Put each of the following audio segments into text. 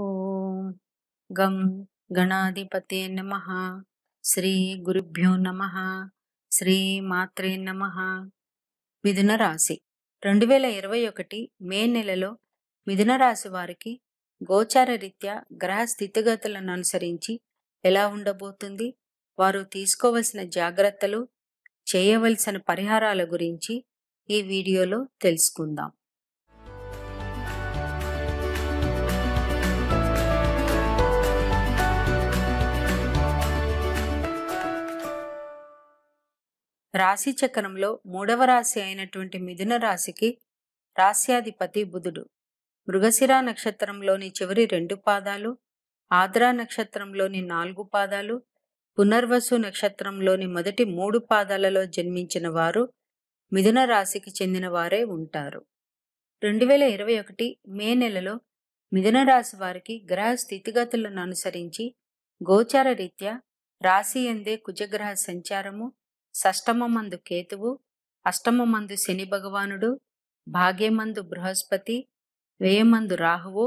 ఓం గం గణాధిపతే నమ శ్రీ గురుభ్యో నమ శ్రీ మాత్రే నమ మిథున రాశి రెండు వేల ఇరవై ఒకటి మే నెలలో మిథున రాశి వారికి గోచార రీత్యా గ్రహ స్థితిగతులను అనుసరించి ఎలా ఉండబోతుంది వారు తీసుకోవలసిన జాగ్రత్తలు చేయవలసిన పరిహారాల గురించి ఈ వీడియోలో తెలుసుకుందాం రాశి చక్రంలో మూడవ రాశి అయినటువంటి మిథున రాశికి రాశ్యాధిపతి బుధుడు మృగశిర నక్షత్రంలోని చివరి రెండు పాదాలు ఆద్రా నక్షత్రంలోని నాలుగు పాదాలు పునర్వసు నక్షత్రంలోని మొదటి మూడు పాదాలలో జన్మించిన వారు మిథున రాశికి చెందిన వారే ఉంటారు రెండు వేల ఇరవై ఒకటి మే నెలలో మిథున రాశి వారికి గ్రహ స్థితిగతులను అనుసరించి గోచార రీత్యా రాశి ఎందే కుజగ్రహ సంచారము షష్టమందు కేతువు అష్టమందు శని భగవానుడు భాగ్యమందు బృహస్పతి వ్యయమందు రాహువు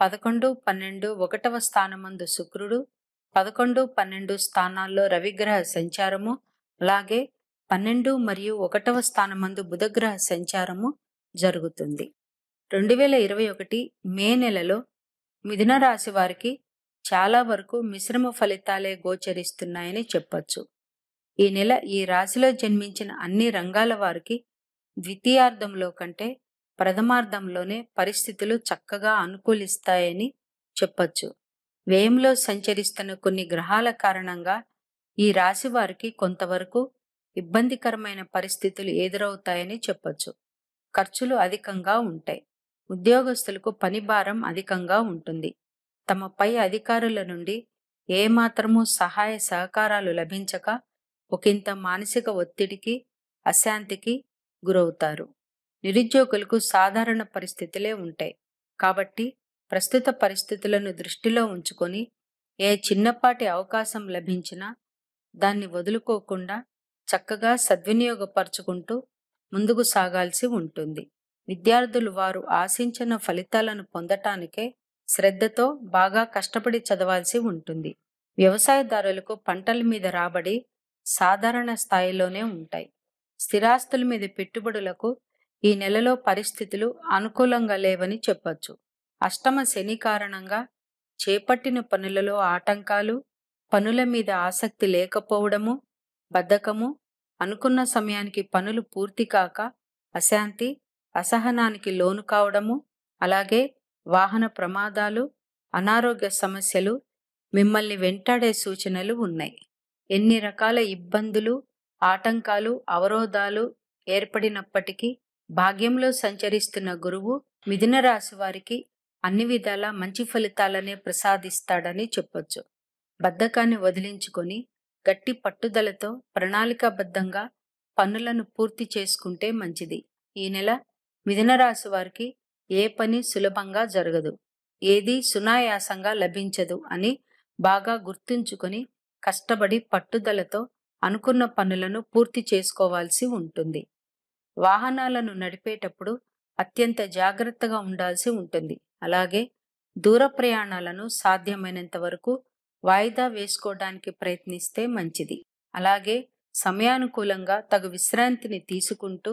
పదకొండు పన్నెండు ఒకటవ స్థానమందు శుక్రుడు పదకొండు పన్నెండు స్థానాల్లో రవిగ్రహ సంచారము అలాగే పన్నెండు మరియు ఒకటవ స్థానమందు బుధగ్రహ సంచారము జరుగుతుంది రెండు వేల ఇరవై ఒకటి మే నెలలో మిథున రాశి వారికి చాలా వరకు మిశ్రమ ఫలితాలే గోచరిస్తున్నాయని చెప్పచ్చు ఈ నెల ఈ రాశిలో జన్మించిన అన్ని రంగాల వారికి ద్వితీయార్థంలో కంటే ప్రథమార్థంలోనే పరిస్థితులు చక్కగా అనుకూలిస్తాయని చెప్పచ్చు వ్యయంలో సంచరిస్తున్న కొన్ని గ్రహాల కారణంగా ఈ రాశి వారికి కొంతవరకు ఇబ్బందికరమైన పరిస్థితులు ఎదురవుతాయని చెప్పచ్చు ఖర్చులు అధికంగా ఉంటాయి ఉద్యోగస్తులకు పని భారం అధికంగా ఉంటుంది తమ పై అధికారుల నుండి ఏమాత్రము సహాయ సహకారాలు లభించక ఒకంత మానసిక ఒత్తిడికి అశాంతికి గురవుతారు నిరుద్యోగులకు సాధారణ పరిస్థితులే ఉంటాయి కాబట్టి ప్రస్తుత పరిస్థితులను దృష్టిలో ఉంచుకొని ఏ చిన్నపాటి అవకాశం లభించినా దాన్ని వదులుకోకుండా చక్కగా సద్వినియోగపరుచుకుంటూ ముందుకు సాగాల్సి ఉంటుంది విద్యార్థులు వారు ఆశించిన ఫలితాలను పొందటానికే శ్రద్ధతో బాగా కష్టపడి చదవాల్సి ఉంటుంది వ్యవసాయదారులకు పంటల మీద రాబడి సాధారణ స్థాయిలోనే ఉంటాయి స్థిరాస్తుల మీద పెట్టుబడులకు ఈ నెలలో పరిస్థితులు అనుకూలంగా లేవని చెప్పొచ్చు అష్టమ శని కారణంగా చేపట్టిన పనులలో ఆటంకాలు పనుల మీద ఆసక్తి లేకపోవడము బద్ధకము అనుకున్న సమయానికి పనులు పూర్తి కాక అశాంతి అసహనానికి లోను కావడము అలాగే వాహన ప్రమాదాలు అనారోగ్య సమస్యలు మిమ్మల్ని వెంటాడే సూచనలు ఉన్నాయి ఎన్ని రకాల ఇబ్బందులు ఆటంకాలు అవరోధాలు ఏర్పడినప్పటికీ భాగ్యంలో సంచరిస్తున్న గురువు మిథున రాశి వారికి అన్ని విధాల మంచి ఫలితాలనే ప్రసాదిస్తాడని చెప్పొచ్చు బద్ధకాన్ని వదిలించుకొని గట్టి పట్టుదలతో ప్రణాళికాబద్ధంగా పనులను పూర్తి చేసుకుంటే మంచిది ఈ నెల మిథున రాశి వారికి ఏ పని సులభంగా జరగదు ఏది సునాయాసంగా లభించదు అని బాగా గుర్తుంచుకొని కష్టపడి పట్టుదలతో అనుకున్న పనులను పూర్తి చేసుకోవాల్సి ఉంటుంది వాహనాలను నడిపేటప్పుడు అత్యంత జాగ్రత్తగా ఉండాల్సి ఉంటుంది అలాగే దూర ప్రయాణాలను సాధ్యమైనంత వరకు వాయిదా వేసుకోవడానికి ప్రయత్నిస్తే మంచిది అలాగే సమయానుకూలంగా తగు విశ్రాంతిని తీసుకుంటూ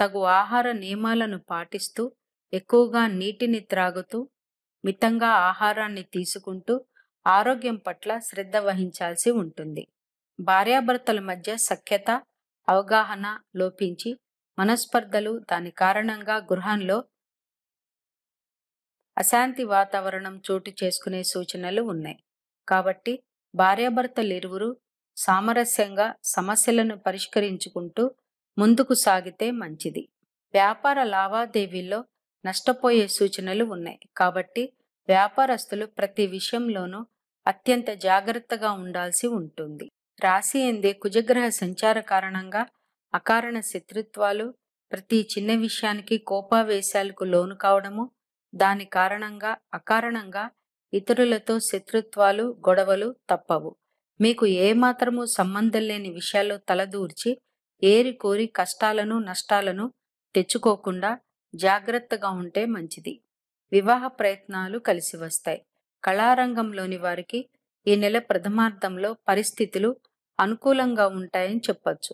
తగు ఆహార నియమాలను పాటిస్తూ ఎక్కువగా నీటిని త్రాగుతూ మితంగా ఆహారాన్ని తీసుకుంటూ ఆరోగ్యం పట్ల శ్రద్ధ వహించాల్సి ఉంటుంది భార్యాభర్తల మధ్య సఖ్యత అవగాహన లోపించి మనస్పర్ధలు దాని కారణంగా గృహంలో అశాంతి వాతావరణం చోటు చేసుకునే సూచనలు ఉన్నాయి కాబట్టి భార్యాభర్తలు ఇరువురు సామరస్యంగా సమస్యలను పరిష్కరించుకుంటూ ముందుకు సాగితే మంచిది వ్యాపార లావాదేవీల్లో నష్టపోయే సూచనలు ఉన్నాయి కాబట్టి వ్యాపారస్తులు ప్రతి విషయంలోనూ అత్యంత జాగ్రత్తగా ఉండాల్సి ఉంటుంది రాశి ఎందే కుజగ్రహ సంచార కారణంగా అకారణ శత్రుత్వాలు ప్రతి చిన్న విషయానికి కోపావేశాలకు లోను కావడము దాని కారణంగా అకారణంగా ఇతరులతో శత్రుత్వాలు గొడవలు తప్పవు మీకు ఏమాత్రము సంబంధం లేని విషయాల్లో తలదూర్చి ఏరి కోరి కష్టాలను నష్టాలను తెచ్చుకోకుండా జాగ్రత్తగా ఉంటే మంచిది వివాహ ప్రయత్నాలు కలిసి వస్తాయి కళారంగంలోని వారికి ఈ నెల ప్రథమార్థంలో పరిస్థితులు అనుకూలంగా ఉంటాయని చెప్పచ్చు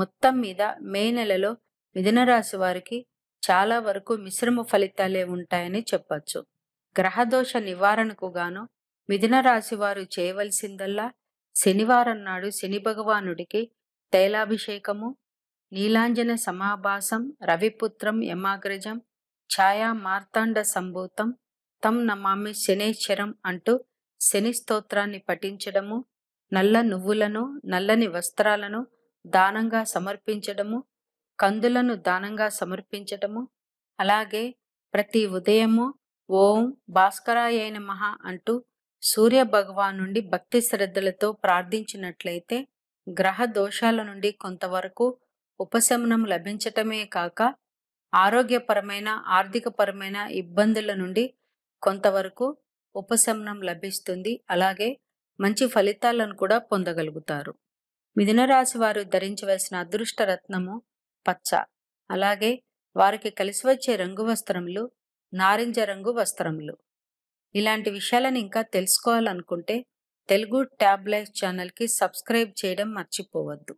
మొత్తం మీద మే నెలలో మిథునరాశి వారికి చాలా వరకు మిశ్రమ ఫలితాలే ఉంటాయని చెప్పచ్చు గ్రహదోష నివారణకు గాను రాశి వారు చేయవలసిందల్లా శనివారం నాడు శని భగవానుడికి తైలాభిషేకము నీలాంజన సమాభాసం రవిపుత్రం యమాగ్రజం ఛాయా మార్తాండ సంభూతం తం నమామి శనేశ్వరం అంటూ శని స్తోత్రాన్ని పఠించడము నల్ల నువ్వులను నల్లని వస్త్రాలను దానంగా సమర్పించడము కందులను దానంగా సమర్పించడము అలాగే ప్రతి ఉదయము ఓం భాస్కరాయ నమః అంటూ సూర్య భగవాన్ నుండి భక్తి శ్రద్ధలతో ప్రార్థించినట్లయితే గ్రహ దోషాల నుండి కొంతవరకు ఉపశమనం లభించటమే కాక ఆరోగ్యపరమైన ఆర్థికపరమైన ఇబ్బందుల నుండి కొంతవరకు ఉపశమనం లభిస్తుంది అలాగే మంచి ఫలితాలను కూడా పొందగలుగుతారు మిథునరాశి వారు ధరించవలసిన అదృష్ట రత్నము పచ్చ అలాగే వారికి కలిసి వచ్చే రంగు వస్త్రములు నారింజ రంగు వస్త్రములు ఇలాంటి విషయాలను ఇంకా తెలుసుకోవాలనుకుంటే తెలుగు ట్యాబ్లెట్ ఛానల్కి సబ్స్క్రైబ్ చేయడం మర్చిపోవద్దు